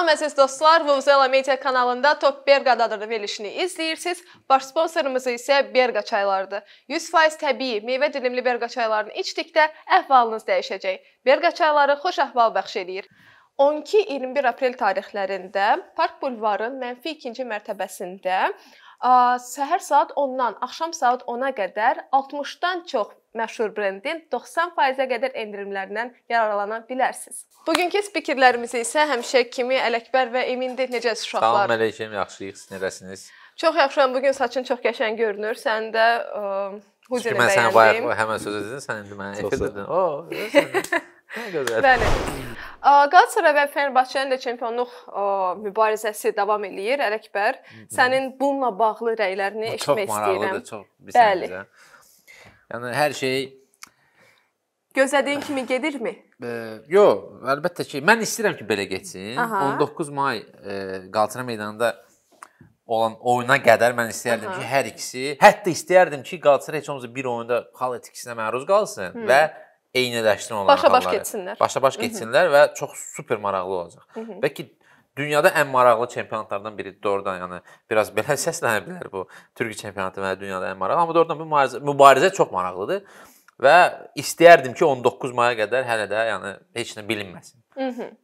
Salam əziz dostlar, Vuvuzela Media kanalında Top Berqadadır verilişini izləyirsiniz. Baş sponsorumuz isə Berqa çaylarıdır. 100% təbii meyvə dilimli Berqa çaylarını içdikdə əhvalınız dəyişəcək. Berqa çayları xoş əhval bəxş eləyir. 12-21 aprel tarixlərində Park Bulvarı mənfi 2-ci mərtəbəsində səhər saat 10-dan axşam saat 10-a qədər 60-dan çox məşhur brendin 90%-ə qədər endirimlərindən yararlana bilərsiniz. Bugünkü spikerlərimizi isə həmişə kimi Ələkbər və Emindir. Necəsiz uşaqlar? Salam Əleykim, yaxşıyıq. Siz necəsiniz? Çox yaxşıyam. Bu gün saçın çox qəşəng görünür. Sən də Huzurə bəyəndim. Mən sənə bayaq həmin söz dedin, sən indi mənə etir dedin. O, nə gözəl. Bəli. Qalatasaray və Fenerbahçenin də çempionluq mübarizəsi davam eləyir. Ələkbər, sənin bununla bağlı rəylərini eşitmək istəyirəm. Çox maraqlıdır, çox bir sənə. Bəli. Yəni hər şey gözlədiyin kimi gedirmi? E, yox, əlbəttə ki, mən istəyirəm ki, belə getsin. Aha. 19 may e, Qalatasaray meydanında olan oyuna qədər mən istəyərdim Aha. ki, hər ikisi, hətta istəyərdim ki, Qalatasaray heç olmasa bir oyunda xal itkisinə məruz qalsın hmm. və eyniləşsin onlar. Başa-baş getsinlər. Başa-baş getsinlər Hı -hı. və çox super maraqlı olacaq. Hı -hı. Bəlkə dünyada ən maraqlı çempionatlardan biridir doğrudan. Yəni biraz belə səslənə bilər bu Türkiyə çempionatı və dünyada ən maraqlı. Amma doğrudan mübarizə, mübarizə çox maraqlıdır. Və istəyərdim ki 19 maya qədər hələ də yəni heç nə bilinməsin. Mhm.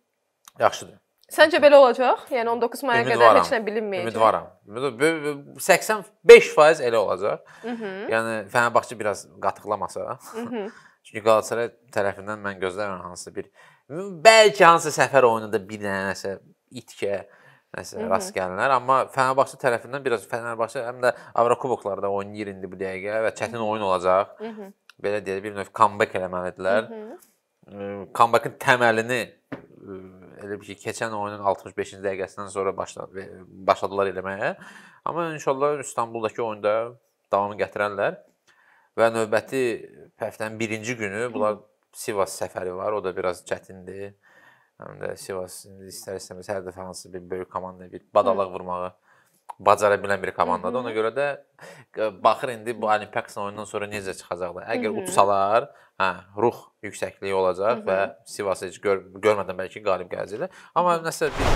Yaxşıdır. Səncə belə olacaq? Yəni 19 maya Ümid qədər varam. heç nə bilinməyəcək. Ümidvaram. 85% elə olacaq. Mhm. Yəni Fənərbağçı biraz qatıqlamasa. Mhm. Çünki Qalatasaray tərəfindən mən gözləmirəm hansısa bir bəlkə hansısa səfər oyununda bir dənəsə itkiyə nəsə Hı -hı. rast gəlinlər. Amma Fənərbağça tərəfindən biraz Fənərbağça həm də Avrokuboklarda oynayır indi bu dəqiqə və çətin Hı -hı. oyun olacaq. Hı -hı. Belə deyək, bir növ comeback eləməlidirlər. Hı -hı. Comebackın təməlini elə bir ki, keçən oyunun 65-ci dəqiqəsindən sonra başladı, başladılar eləməyə. Amma inşallah İstanbuldakı oyunda davamı gətirərlər. Və növbəti həftənin birinci günü bunlar Sivas səfəri var, o da biraz çətindir. Həm də Sivas indi istər-istəməz hər dəfə hansı bir böyük komandaya bir badalaq vurmağı bacara bilən bir komandadır. Ona görə də e, baxır indi bu Olimpiakos oyunundan sonra necə çıxacaqlar. Əgər utsalar, hə, ruh yüksəkliyi olacaq və Sivas heç gör görmədən bəlkə qalib gələcəklər. Amma nəsə bir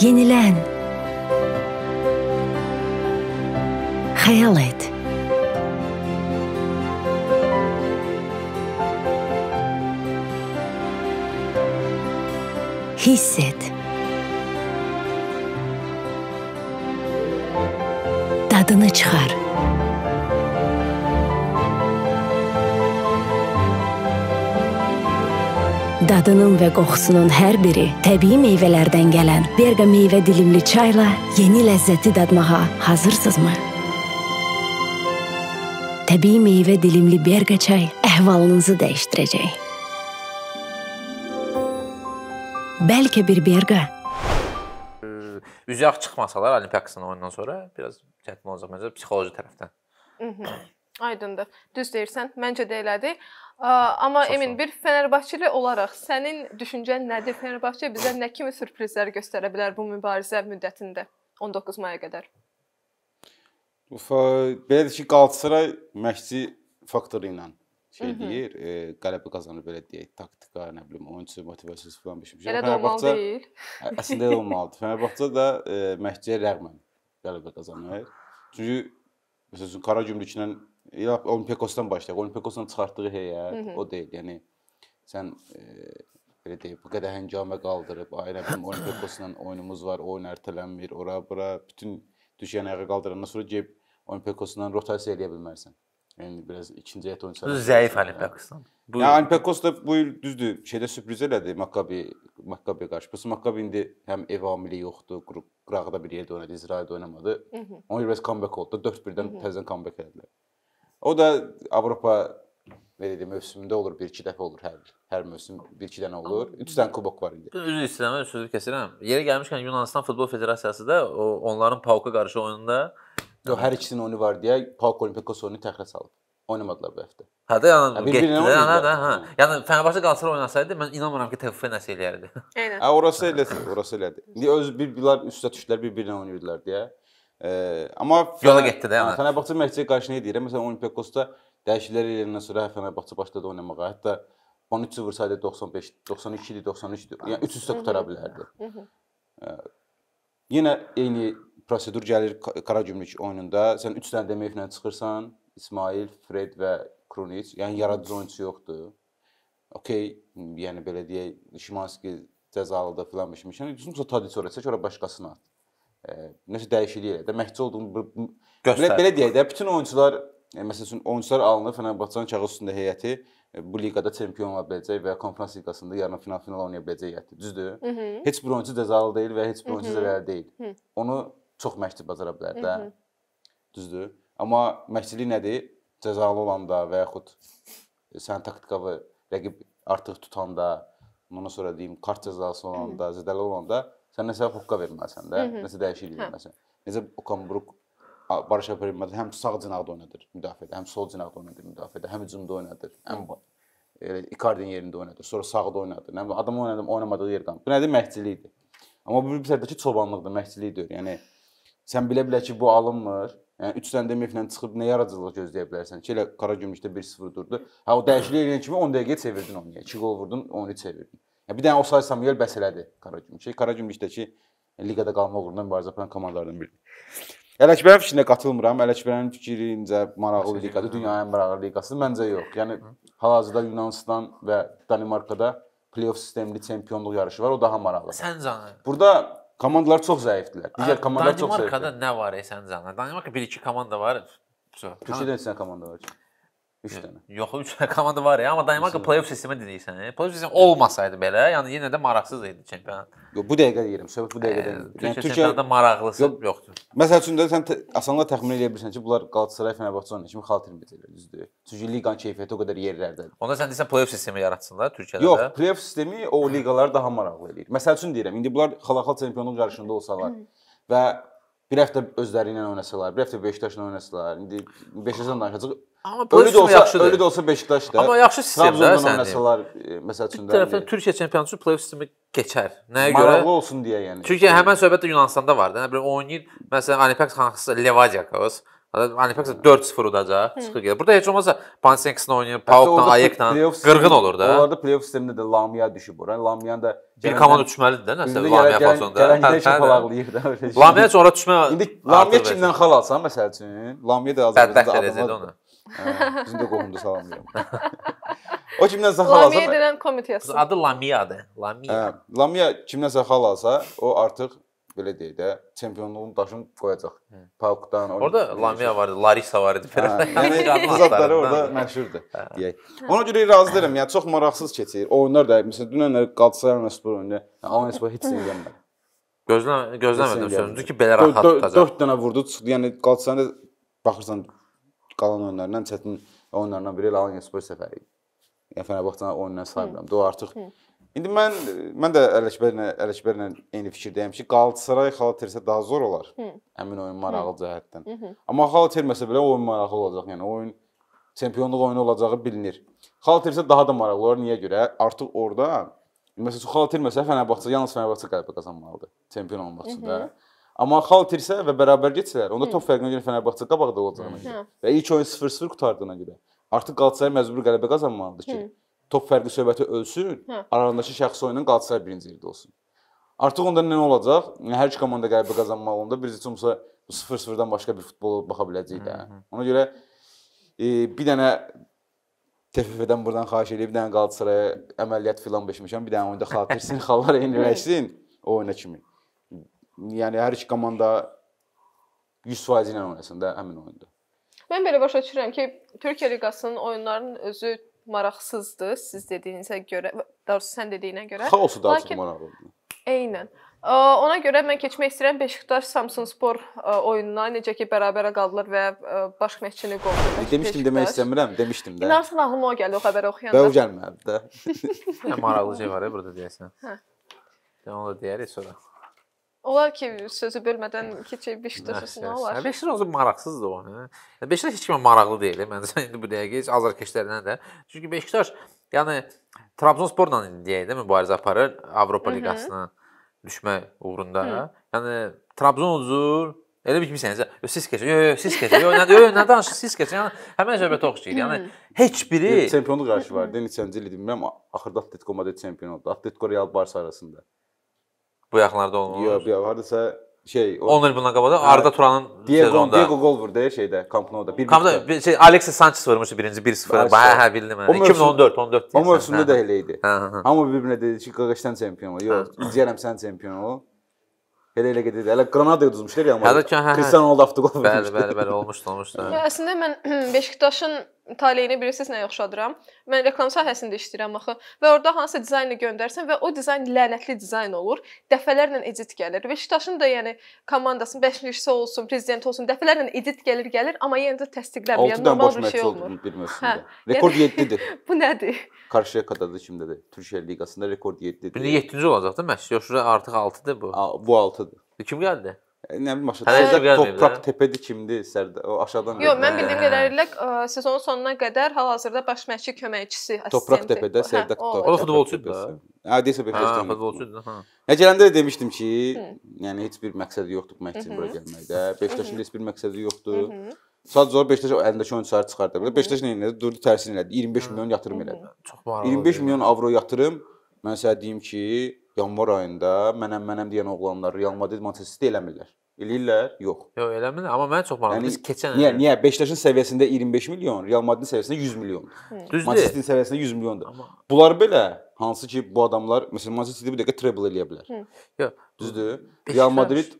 Yenilən. Xəyal et. hiss et. Dadını çıxar. Dadının və qoxusunun hər biri təbii meyvələrdən gələn Berqa meyvə dilimli çayla yeni ləzzəti dadmağa hazırsınızmı? Təbii meyvə dilimli Berqa çay əhvalınızı dəyişdirəcək. bəlkə bir vergə. Üzü ağ çıxmasalar Olimpiakasın oyundan sonra biraz çətin olacaq məncə psixoloji tərəfdən. Mhm. Aydındır. Düz deyirsən. Məncə də elədir. Amma Çox Emin, bir Fənərbağçılı olaraq sənin düşüncən nədir? Fənərbağçı bizə nə kimi sürprizlər göstərə bilər bu mübarizə müddətində 19 maya qədər? Ufa, belə ki, Qalatasaray məşqçi faktoru ilə şey Hı-hı. deyir, e, qələbə qazanır belə deyək, taktika, nə bilim, oyunçu motivasiyası falan bir şey. Elə də olmalı deyil. Əslində elə olmalıdır. Fenerbahçe də e, məhdəyə rəğmən qələbə qazanır. Çünki məsələn Qaragümrüklə ya Olimpiakosdan başlayaq. Olimpiakosdan çıxartdığı heyə o deyil. Yəni sən e, belə deyək, bu qədər həngamə qaldırıb, ay nə bilim, Olimpiakosla oyunumuz var, oyun ertələnmir, ora bura bütün düşən ayağa qaldırandan sonra gəlib Olimpiakosla rotasiya eləyə bilmərsən. Yəni biraz ikinci həyat oyunçuları. Zəif Olimpiakosdan. Bu yəni Olimpiakos da bu il düzdür, şeydə sürpriz elədi Makkabi Makkabiyə qarşı. Bəs Makkabi indi həm ev amili yoxdur, qırağda bir yerdə oynadı, İsraildə oynamadı. Ona görə bəs comeback oldu. 4-1-dən mhm. təzədən comeback elədilər. O da Avropa belə deyim mövsümündə olur, 1-2 dəfə olur hər hər mövsüm 1-2 dənə olur. 3 dənə kubok var indi. Üzr istəyirəm, sözü kəsirəm. Yerə gəlmişkən Yunanistan Futbol Federasiyası da o onların Pauka qarşı oyununda Yox, hər ikisinin oyunu var deyə Paok Olimpiakos oyunu təxirə salıb. Oynamadılar bu həftə. Hə də yəni getdilər, hə də, hə. Yəni Fenerbahçe Qalatasaray oynasaydı mən inanmıram ki, TFF nəsə eləyərdi. Eynən. Hə, orası elədi, orası elədi. İndi öz bir-birlər üstə düşdülər, bir-birinə oynayırdılar deyə. E, amma yola getdi də yəni. Fenerbahçe məktəbə qarşı nə deyirəm? Məsələn, Olimpiakosda dəyişikliklər eləyəndən sonra Fenerbahçe başladı oynamağa. Hətta 13 vursaydı 95, 92 idi, 93 idi. Yəni 3 üstə qutara bilərdi. Yenə eyni prosedur gəlir Qaragümrük oyununda. Sən 3 dənə deməklə çıxırsan. İsmail, Fred və Krunic. Yəni yaradıcı oyunçu yoxdur. Okay, yəni belə deyək, Şimanski cəzalıda filan bilmişəm. Yəni düzünsə Tadic ora çək, ora başqasına at. E, nəsə dəyişiklik elə. Də məhdud olduğum belə, belə deyək də bütün oyunçular yəni, məsəl üçün oyunçular alınır Fenerbahçenin kağız üstündə heyəti e, bu liqada çempion ola biləcək və konfrans liqasında yarımfinal final oynaya biləcək heyətdir. Düzdür? Hı -hı. Heç bir oyunçu cəzalı deyil və heç bir oyunçu zərərli deyil. Hı -hı. Onu çox məşqçi bacara bilər də. Hı -hı. Düzdür? Amma məşqçilik nədir? Cəzalı olanda və yaxud e, sənin taktikanı rəqib artıq tutanda, ondan sonra deyim, kart cəzası olanda, zədəli olanda sən nəsə hoqqa verməlisən də, nəsə dəyişiklik hə. verməlisən. Necə Okanburuk Barış Əpərimmədə həm sağ cinahda oynadır müdafiədə, həm sol cinahda oynadır müdafiədə, həm hücumda oynadır, həm elə Icardi-nin yerində oynadır, sonra sağda oynadır. Nə adam oynadım, oynamadığı yerdən. Bu nədir? Məhdçilikdir. Amma bu bir tərəfdəki çobanlıqdır, məhdçilikdir. Yəni sən bilə bilər ki, bu alınmır. Yəni 3 səndə MF-lə çıxıb nə yaradıcılıq gözləyə bilərsən ki, elə Qara Gümrükdə 1-0 durdu. Hə o dəyişiklik eləyən kimi 10 dəqiqə çevirdin onu. 2 yəni, gol vurdun, 10-u çevirdin. Yəni bir dənə ofsayt Samuel bəs elədi Qara Gümrükdə. Qara Gümrükdəki liqada qalma uğrunda mübarizə aparan komandalardan biridir. Ələkbərin fikrinə qatılmıram. Ələkbərin fikrincə maraqlı liqadır, dünyanın ən maraqlı liqası məncə yox. Yəni hal-hazırda Yunanistan və Danimarkada play-off sistemli çempionluq yarışı var, o daha maraqlıdır. Səncə? Burada Komandalar çox zəifdilər. Digər komandalar çox zəifdir. Danimarkada nə var e səncə? Danimarka 1-2 komanda var. Türkiyədə neçə komanda var ki? 3 dənə. Yox, 3 dənə komanda var ya, amma dayanmaq play-off sistemi deyirsən. E? Play-off sistemi olmasaydı belə, yəni yenə də maraqsız idi çempionat. Yox, bu dəqiqə deyirəm, söhbət bu dəqiqədən. E, yəni Türkiyə çempionatında maraqlısı yox, yoxdur. Məsəl üçün də sən asanlıqla təxmin edə bilirsən ki, bunlar Qalatasaray, Fenerbahçe oynayan kimi xalq eləyəcəklər, düzdür? Çünki liqanın keyfiyyəti o qədər yerlərdədir. Onda sən desən play-off sistemi yaratsınlar Türkiyədə yox, də. Yox, play-off sistemi o liqaları daha maraqlı eləyir. Məsəl üçün deyirəm, indi bunlar xalaxal çempionluq yarışında olsalar və Bir həftə özləri ilə oynasalar, bir həftə Beşiktaşla oynasalar, indi Beşiktaşdan danışacağıq. Amma ölü də olsa, yaxşıdır. ölü də olsa Beşiktaş da. Amma yaxşı sistemdir sən. oynasalar e, məsəl üçün də. Bir tərəfdən Türkiyə çempionatı play-off sistemi keçər. Nəyə Maraqlı görə? Maraqlı olsun deyə yəni. Çünki həmin söhbət də Yunanıstanda var da. Nə hə, bilim oynayır. Məsələn, Anipax Xanaxis Levadiakos. Anipaks 4-0 udacaq, çıxır gedir. Burada heç olmazsa Pansenksin oynayır, Paukla, Ayekla qırğın olur da. Onlarda play-off sistemində də Lamia düşüb ora. Lamiyan da bir komanda düşməlidir də nəsə Lamia fasonda. Gələn şey palaqlayır da. Lamia üçün ora düşmə. İndi Lamia kimdən xal alsan məsəl üçün? Lamia da Azərbaycanda adamı. onu. Bizim də qohumdu salamlayıram. o kimdən xal alsa? Lamia deyilən komiteyası. Adı Lamiadır. Lamia. Lamia kimdən xal alsa, o artıq belə deyək də, çempionluğun daşını qoyacaq. Paukdan. Orda Lamia var idi, Larisa var idi falan. Yəni bu zadlar orada məşhurdur hə. deyək. Ona görə razı deyirəm. Yəni çox maraqsız keçir. Oyunlar da məsələn dünən Qalatasaray Spor oyunu, Alanya Spor heç nə gəlmədi. Gözlə gözləmədim sözündür ki, belə rahat tutacaq. 4 dənə vurdu, çıxdı. Yəni Qalatasarayda baxırsan qalan oyunlarından çətin oyunlarından biri Alanya Spor səfəri. Yəni Fenerbahçe oyununa sayıram. O artıq İndi mən mən də Ələkbərlə Ələkbərlə eyni fikirdəyəm ki, Qalatasaray xala tersə daha zor olar. Hı. Həmin oyun marağı cəhətdən. Hı -hı. Amma xala terməsə belə oyun maraqlı olacaq. Yəni oyun çempionluq oyunu olacağı bilinir. Xala tersə daha da maraqlı olar. Niyə görə? Artıq orada məsələn xala terməsə Fənərbağçə yalnız Fənərbağçə qələbə qazanmalıdır çempion olmaq üçün də. Hı -hı. Amma xal itirsə və bərabər getsələr, onda top fərqinə görə Fənərbağçə qabaqda olacağına görə və ilk oyun 0-0 qurtardığına görə artıq Qalatasaray məcbur qələbə qazanmalıdır ki, Hı top fərqli söhbəti ölsün, hə. aralarındakı şəxsi oyunla Qalatasaray birinci yerdə olsun. Artıq onda nə olacaq? Yəni hər iki komanda qələbə qazanmaq olanda bir çıxımsa 0-0-dan başqa bir futbola baxa biləcəyik də. Ona görə e, bir dənə TFF-dən buradan xahiş edib, bir dənə Qalatasaraya əməliyyat filan beşmişəm, bir dənə oyunda xatirsin, xallar eyniləşsin o oyuna kimi. Yəni hər iki komanda 100% ilə oynasın da həmin oyunda. Mən belə başa düşürəm ki, Türkiyə liqasının oyunlarının özü maraqsızdır siz dediyinizə görə, daha doğrusu sən dediyinə görə. Xaosu daha Lakin, çox maraqlıdır. Eynən. Ona görə mən keçmək istəyirəm Beşiktaş Samsunspor oyununa. Necə ki bərabərə qaldılar və baş məşqçini qovdu. E, demişdim demək istəmirəm, demişdim də. İnanırsan ağlıma o gəldi o xəbəri oxuyanda. Və o gəlmədi də. Hə, maraqlı şey var burada deyəsən. Hə. Onu da deyərik sonra. Olar ki, sözü bölmədən keçək Beşiktaşısına olar. Beşiktaş özü maraqsızdır o. Hə? Beşiktaş heç kimə maraqlı deyil. Hə? Məncə indi bu dəqiqə heç azarkeşlərdən də. Çünki Beşiktaş yəni Trabzonsporla deyək də mübarizə aparır Avropa liqasına düşmə uğrunda. Hı. Hə? Yəni Trabzon ucur Elə bir kimsəniz. Siz keçin. Yox, yox, siz keçin. Yox, nə, yox, nə danışırsınız? Siz keçin. Yəni həmin söhbət oxşayır. Yəni heç biri çempionluq qarşı var. Neçənci il idi bilmirəm. Axırda Atletico Madrid çempion oldu. Atletico Real Barsa arasında. Bu yaxınlarda olmur. Yox, yox, hardasa şey o... 10 il bundan qabaq da Arda Turanın Diego Diego gol vurdu şeydə Camp Nou-da. Bir Camp Nou şey Alexis Sanchez vurmuşdu birinci 1-0. Hə, hə, bildim mən. 2014, 14 deyirsən. O mövsümdə də elə idi. Amma bir-birinə dedi ki, Qaqaşdan çempion ol. Yox, deyirəm sən çempion ol. Elə elə gedirdi. Elə Granada'ya düzmüşdülər ya amma. Cristiano Ronaldo avtoqol vurmuşdu. Bəli, bəli, bəli, olmuşdu, olmuşdu. Əslində mən Beşiktaşın taleyinə bilirsiniz nə oxşadıram. Mən reklam sahəsində işləyirəm axı və orada hansısa dizaynı göndərsən və o dizayn lənətli dizayn olur. Dəfələrlə edit gəlir. Beşiktaşın da yəni komandasının bəşinçisi olsun, prezidenti olsun, dəfələrlə edit gəlir, gəlir, amma yenə də təsdiqləmir. Yəni normal bir şey olmur. Bir mövsümdə. Hə, rekord yəni, 7-dir. bu nədir? Qarşıyakadadır kimdədir? Türkiyə liqasında rekord 7-dir. Bir də 7-ci olacaq da məşq. Yoxsa artıq 6-dır bu. A, bu 6-dır. E, kim gəldi? Nə bilim başa düşəcək. Toprak Təpədir kimdir? Sərdə o aşağıdan. Yox, mən bildiyim qədərilə e, sezonun sonuna qədər hal-hazırda baş məşqçi köməkçisi assistenti. Toprak Təpədə Sərdaq Toprak. O futbolçudur da. Hə, desə Beşiktaşdan. Hə, futbolçudur, hə. Nə gələndə də demişdim ki, yəni heç bir məqsədi yoxdur məktəbə bura gəlməkdə. Beşiktaşın heç bir məqsədi yoxdur. Sadəcə olaraq Beşiktaş əlindəki oyunçuları çıxardı. Beşiktaş nə elədi? Durdu tərsini elədi. 25 milyon yatırım elədi. Çox maraqlı. 25 milyon avro yatırım. Mən sizə deyim ki, yanvar ayında mənəm mənəm deyən oğlanlar Real Madrid Manchester City eləmirlər. Eləyirlər? Yox. Yox, eləmir. Amma mənə çox maraqlıdır. Yəni, Biz keçən Niyə? Niyə Beşiktaşın səviyyəsində 25 milyon, Real Madridin səviyyəsində 100 milyon. Düzdür. Manchester City-nin səviyyəsində 100 milyondur. Amma... Bunlar belə hansı ki bu adamlar məsələn Manchester City bir dəqiqə treble eləyə bilər. Yox. Düzdür? Real Madrid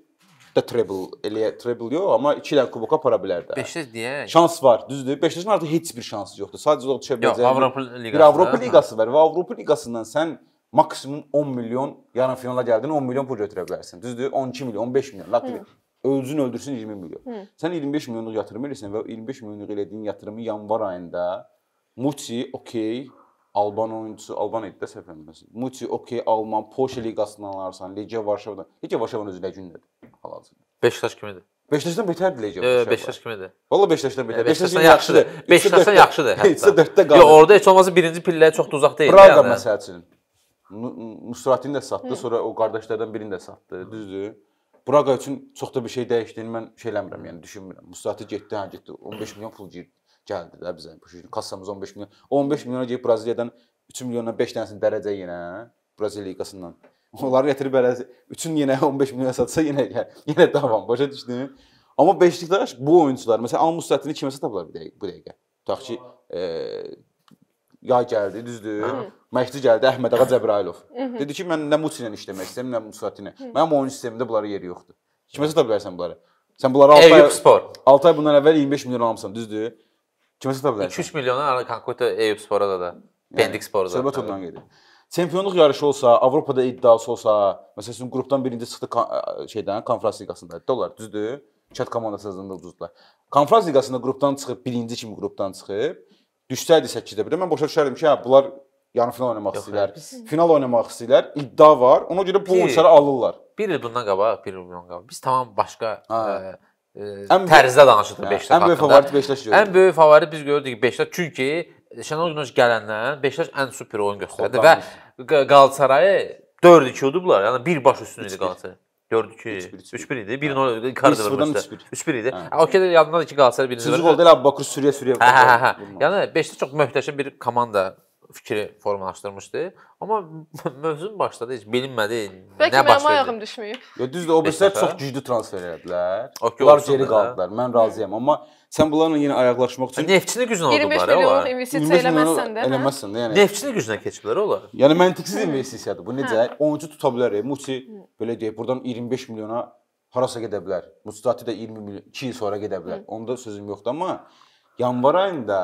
də treble eləyə treble yox, amma 2 ilə kuboka para bilər də. Beşiktaş deyə. Şans var, düzdür? Beşiktaşın artıq heç bir şansı yoxdur. Sadəcə o düşə biləcək. Yox, Avropa liqası. Bir Avropa liqası var və Avropa liqasından sən maksimum 10 milyon yarım finala gəldin 10 milyon pul götürə bilərsən. Düzdür? 12 milyon, 15 milyon. Latri özün öldürsün 20 milyon. Hı. Sən 25 milyonluq yatırım edirsən və 25 milyonluq elədiyin yatırımı yanvar ayında Muti, okey, Alban oyunçusu, Alban idi də səhv eləməsin. Muti, okey, Alman, Polşa liqasından alırsan, Legia Varşavadan. Legia Varşavanın özü ləgündədir hal-hazırda. Beşiktaş kimidir? Beşiktaşdan betərdir Legia. Yox, Beşiktaş kimidir? Valla Beşiktaşdan betər. Beşiktaşdan yaxşıdır. Beşiktaşdan yaxşıdır hətta. 3-4-də qalır. Yox, orada heç olmazsa birinci pilləyə çox da uzaq deyil. Braqa məsəl üçün. Nusratini də satdı, Hı. sonra o qardaşlardan birini də satdı, düzdür? Braqa üçün çox da bir şey dəyişdiyini mən şey eləmirəm, yəni düşünmürəm. Nusrati getdi, hə getdi, 15 milyon pul girdi gəldi də bizə. Kassamız 15 milyon. 15 milyona gedib Braziliyadan 3 milyona 5 dənəsini dərəcə yenə hə, Braziliya liqasından. Onları gətirib belə 3-ün yenə 15 milyona satsa yenə yenə davam. Başa düşdün? Amma beşliklər bu oyunçular, məsələn, Almus sətini kiməsə tapa bilər bu dəqiqə. Tutaq ki, e, yay gəldi, düzdür? Məşqçi gəldi, Əhməd ağa Cəbrayilov. Dedi ki, mən nə Muçi ilə işləmək istəyirəm, nə Musati ilə. Mənim oyun sistemimdə bunlara yeri yoxdur. Kiməsə sata bilərsən bunları? Sən bunları 6 ay spor. 6 ay bundan əvvəl 25 milyon almısan, düzdür? Kiməsə sata bilərsən? 2-3 milyona Kankuta Eyüp Spora da da. Pendik Spora da. Söhbət ondan gedir. Çempionluq yarışı olsa, Avropada iddiası olsa, məsəl üçün qrupdan birinci çıxdı şeydən, Konfrans liqasında. Dollar, düzdür? Çət komandası azında ucuzdular. Konfrans liqasında qrupdan çıxıb birinci kimi qrupdan çıxıb düşsəydi 8-də 1-də mən başa düşərdim ki, hə bunlar yarım final oynamaq istəyirlər. Hə. Final oynamaq istəyirlər. İddia var. Ona görə bu oyunçuları alırlar. 1 il bundan qabaq, 1 il bundan qabaq biz tamam başqa e, e, hə. ə, ə tərzdə danışırdıq Beşiktaş haqqında. Ən böyük favorit Beşiktaş görürdük. Ən böyük favorit biz görürdük Beşiktaş. Çünki Şenol Günəş gələndən Beşiktaş ən super oyun göstərdi Xodanmış. və Qalatasarayı 4-2 udublar. Yəni bir baş üstün idi Qalatasaray. 4-3 3-1 idi. 1-0 Karıdır maçta. 3-1 idi. Ha, okey yandan iki Galatasaray birinci. Sözü gol değil Bakır sürüye sürüye. Ha, ha, ha. Yani Beşiktaş çok möhtəşəm bir komanda fikri formalaşdırmışdı. Amma mövzunun başladı heç bilinmədi Bəlkə nə baş verdi. yaxın düşməyib. Yo düzdür, OBS-lər çox güclü transfer elədilər. Okay, Bunlar geri qaldılar. Mən razıyam, amma sən bunlarla yenə ayaqlaşmaq üçün e, Neftçini gücünə aldılar. 25 e, milyon investisiya eləməsən də. Eləməsən də, yəni. Neftçini gücünə keçiblər olar. Yəni məntiqsiz investisiyadır. Bu hə. necə? Oyuncu tuta bilər. E, Muçi belə deyək, burdan 25 milyona harasa gedə bilər. Mustati də 20 milyon 2 il sonra gedə bilər. Onda sözüm yoxdur, amma yanvar ayında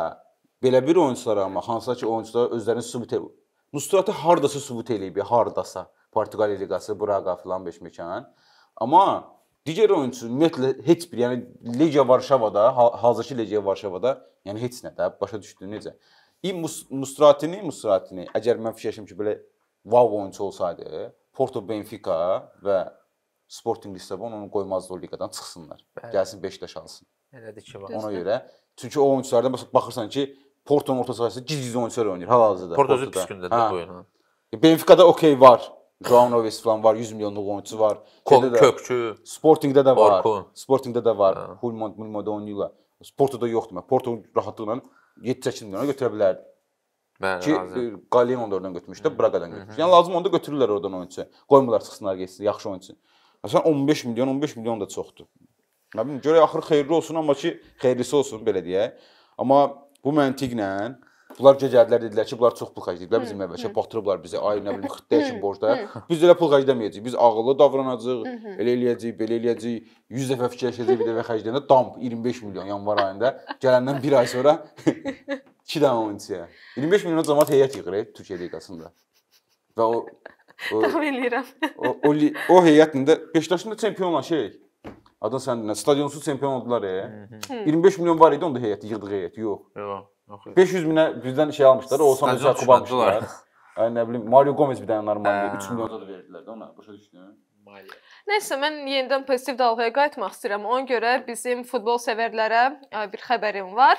belə bir oyunçular amma hansısa ki oyunçular özlərini sübut edir. Mustrati hardasa sübut eləyib, hardasa Portuqaliya liqası, Braqa filan beş məkan. Amma digər oyunçu ümumiyyətlə heç bir, yəni Legia Varşavada, hazırki Legia Varşavada, yəni heç nə də başa düşdü necə. İ Mustratini, Mustratini əgər mən fikirləşim ki, belə wow oyunçu olsaydı, Porto, Benfica və Sporting Lisabon onu qoymazdı o liqadan çıxsınlar. Bəli. Gəlsin Beşiktaş alsın. Elədir ki, var. Ona görə çünki o oyunçulardan baxırsan ki, Porto'nun orta sahası ciz oynatör oynayır hal-hazırda. Porto özü püskündədir hə. bu oyunu. E, Benfica'da okey var. Joao Neves falan var, 100 milyonluq oyunçusu var. Kök, də, kökçü. Sportingdə də var. Orkun. Sportingdə də var. Hə. Hulmond, Mulmoda oynayırlar. Porto'da yoxdur. Mən Porto rahatlıqla 7-8 milyona götürə bilərdi. Bəli, ki Qaliyan e, onu oradan götürmüşdü, Braqadan götürmüşdü. Yəni lazım onda götürürlər oradan oyunçu. Qoymurlar çıxsınlar getsin, yaxşı oyunçu. Məsələn 15 milyon, 15 milyon da çoxdur. Nə bilim, görə axır xeyirli olsun, amma ki xeyirlisi olsun belə deyək. Amma Bu məntiqlə Bunlar gecədilər dedilər ki, bunlar çox pul xərcləyiblər bizim məbləğə, batırıblar bizi. Ay nə bilim 40 dəqiqə borcda. Biz elə pul xərcləməyəcəyik. Biz ağıllı davranacağıq, elə eləyəcəyik, belə eləyəcəyik. 100 dəfə fikirləşəcəyik bir dəfə xərcləyəndə dump 25 milyon yanvar ayında gələndən 1 ay sonra 2 dənə oyunçuya. 25 milyona cəmaət heyət yığır eh, Türkiyə liqasında. Və o, o Tam eləyirəm. O, o, o heyətində Beşiktaşın da çempion olan şey Adan sənin stadionsuz çempion oldular e. 25 milyon var idi onda heyəti yığdığı heyət. Yox. Yox. Yox. 500 minə bizdən şey almışlar. Oğuzhan Özakov almışlar. Ay nə bilim Mario Gomez bir dənə Normandiya 3 milyon da verdilər də ona. Başa düşdün? maliyyə. Nəsə mən yenidən pozitiv dalğaya qayıtmaq istəyirəm. Ona görə bizim futbol sevərlərə e, bir xəbərim var.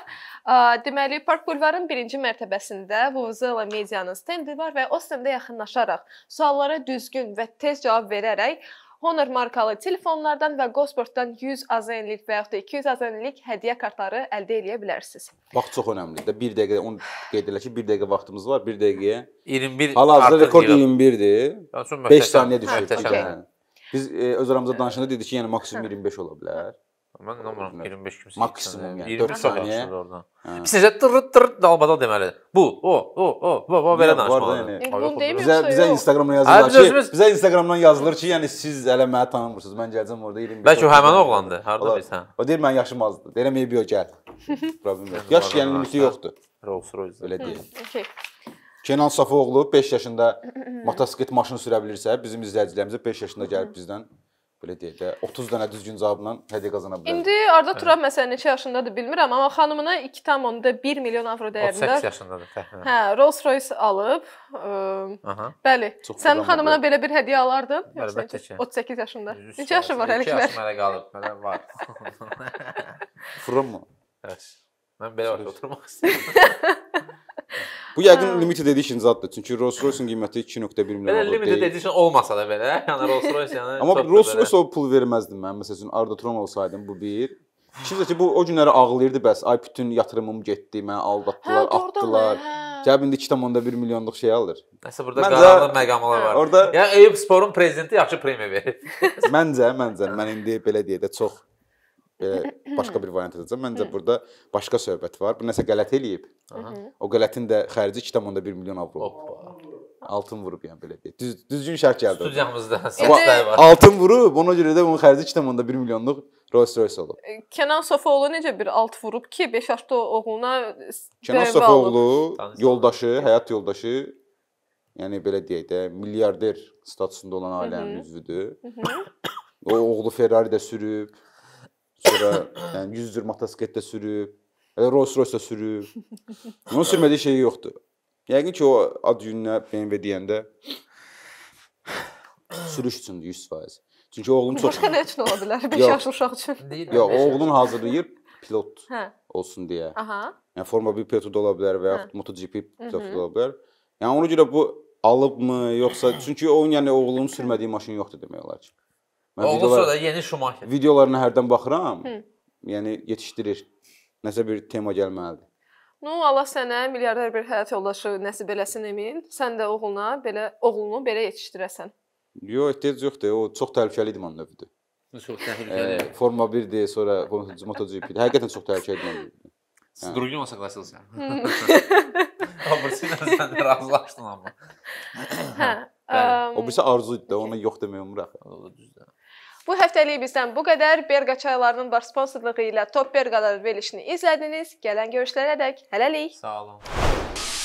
E, deməli, Park Bulvarın 1-ci mərtəbəsində Vuvuzela medianın stendi var və o stendə yaxınlaşaraq suallara düzgün və tez cavab verərək Honor markalı telefonlardan və Gosportdan 100 AZN-lik və yaxud da 200 AZN-lik hədiyyə kartları əldə edə bilərsiniz. Vaxt çox önəmlidir də. 1 dəqiqə onu qeyd elə ki, 1 dəqiqə vaxtımız var. 1 dəqiqəyə 21 Hal-hazırda rekord 21-dir. 5 saniyə düşüb. Okay. Hə, hə. Biz e, öz aramızda danışanda dedik ki, yəni maksimum 25 hə. ola bilər. Mən inanmıram 25 kimsə. Maksimum yəni 20 saniyə oradan. Sizə tırıt tırıt dalbada deməli. Bu, o, o, o, bu, bu belə danışmalıdır. Bizə bizə Instagramdan yazırlar ki, bizə Instagramdan yazılır ki, yəni siz hələ məni tanımırsınız. Mən gələcəm orada 25. Bəlkə o həmin oğlandı. Harda bilsən? O deyir mən yaşım azdır. Deyirəm ey bio gəl. Problem yox. Yaş yəni limiti yoxdur. Rolls-Royce. Belə deyim. Okay. Kenan Safoğlu 5 yaşında motosiklet maşını sürə bilirsə, bizim izləyicilərimizə 5 yaşında gəlib bizdən belə deyək də 30 dənə düzgün cavabla hədiyyə qazana bilər. İndi Arda Turab hə. məsələn neçə yaşındadır bilmirəm, amma xanımına 2.1 milyon avro dəyərində 38 yaşındadır təxminən. Hə. hə, Rolls-Royce alıb. Aha. Bəli. Çox Sən xanımına belə bir hədiyyə alardın? Əlbəttə ki. 38 yaşında. Neçə yaşı var hələ ki? 2 yaşım hələ qalıb, mənə var. Fırınmı? Bəs. Mən belə oturmaq istəyirəm. Bu yəqin hə. limited edition zaddır. Çünki Rolls-Royce-un qiyməti 2.1 milyon dollardır. Belə limited deyil. edition olmasa da belə, yəni Rolls-Royce yəni Amma Rolls-Royce o pul verməzdi mən. Məsələn, Arda Turan olsaydım bu bir. İkincisi ki, bu o günləri ağlayırdı bəs. Ay bütün yatırımım getdi, məni aldatdılar, hə, atdılar. Hə. Cəbində 2.1 milyonluq şey alır. Nəsə burada məncə, qaranlıq məqamlar var. Orada yəni Eyüp Sporun prezidenti yaxşı premiya verir. məncə, məncə mən indi belə deyə də çox Elə başqa bir variant edəcəm. Məncə hə. burada başqa söhbət var. Bu nəsə qələt eləyib. Aha. O qələtin də xərci 2.1 milyon avro. Hoppa. Altın vurub yəni belə deyək. Düz, düzgün şərh gəldi. Studiyamızda səslər var. Altın vurub, ona görə də bunun xərci 2.1 milyonluq Rolls-Royce olub. Kenan Sofoğlu necə bir alt vurub ki, 5 yaşlı oğluna Kenan Sofoğlu yoldaşı, həyat yoldaşı yəni belə deyək də, milyarder statusunda olan ailənin üzvüdür. O oğlu Ferrari də sürüb. Sonra yəni 100 cür motosikletdə sürüb, Rolls-Royce-da sürüb. Onun sürmədiyi şey yoxdur. Yəqin ki, o ad gününə BMW deyəndə sürüş üçündür 100%. Çünki oğlum çox Başqa nə üçün ola bilər? 5 yaşlı uşaq üçün. Deyil. Yox, oğlun hazırlayır pilot hə. olsun deyə. Aha. Yəni Formula 1 pilotu da ola bilər və yaxud hə. MotoGP pilotu da ola bilər. Yəni ona görə bu alıbmı yoxsa çünki onun yəni oğlunun sürmədiyi maşın yoxdur demək olar ki. Mən Olsa videolar, da yeni Şumacher. Videolarına hərdən baxıram. Hı. Yəni yetişdirir. Nəsə bir tema gəlməlidir. No, Allah sənə milyarder bir həyat yoldaşı nəsib eləsin Emin. Sən də oğluna belə oğlunu belə yetişdirəsən. Yox, ehtiyac yoxdur. O çox təhlükəlidir mənim növüdür. Çox təhlükəli. E, Forma 1-dir, sonra MotoGP-dir. Həqiqətən çox təhlükəlidir. Siz другим согласился. А Барселона razılaşdın amma. Hə. Bəli. O birisi arzu idi də, ona yox demək olmur axı. O da düzdür. Bu həftəlik bizdən bu qədər. Berqa çaylarının var sponsorluğu ilə Top Berqalar verilişini izlədiniz. Gələn görüşlərədək hələlik. Sağ olun.